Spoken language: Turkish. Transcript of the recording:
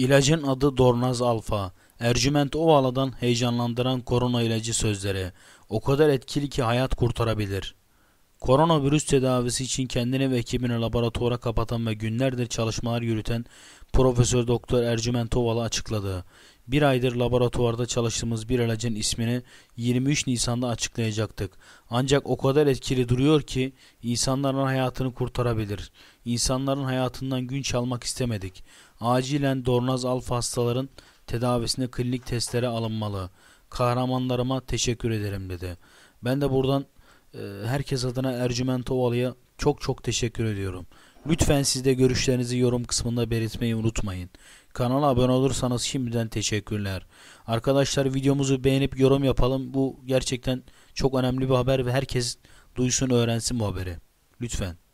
İlacın adı Dornaz Alfa. Ercüment Ovala'dan heyecanlandıran korona ilacı sözleri. O kadar etkili ki hayat kurtarabilir. Koronavirüs tedavisi için kendini ve ekibini laboratuvara kapatan ve günlerdir çalışmalar yürüten Profesör Doktor Ercüment Ovala açıkladı. Bir aydır laboratuvarda çalıştığımız bir ilacın ismini 23 Nisan'da açıklayacaktık. Ancak o kadar etkili duruyor ki insanların hayatını kurtarabilir. İnsanların hayatından gün çalmak istemedik. Acilen Dornaz alfa hastaların tedavisine klinik testlere alınmalı. Kahramanlarıma teşekkür ederim dedi. Ben de buradan e, herkes adına Ercüment Ovalı'ya çok çok teşekkür ediyorum. Lütfen siz de görüşlerinizi yorum kısmında belirtmeyi unutmayın. Kanala abone olursanız şimdiden teşekkürler. Arkadaşlar videomuzu beğenip yorum yapalım. Bu gerçekten çok önemli bir haber ve herkes duysun öğrensin bu haberi. Lütfen.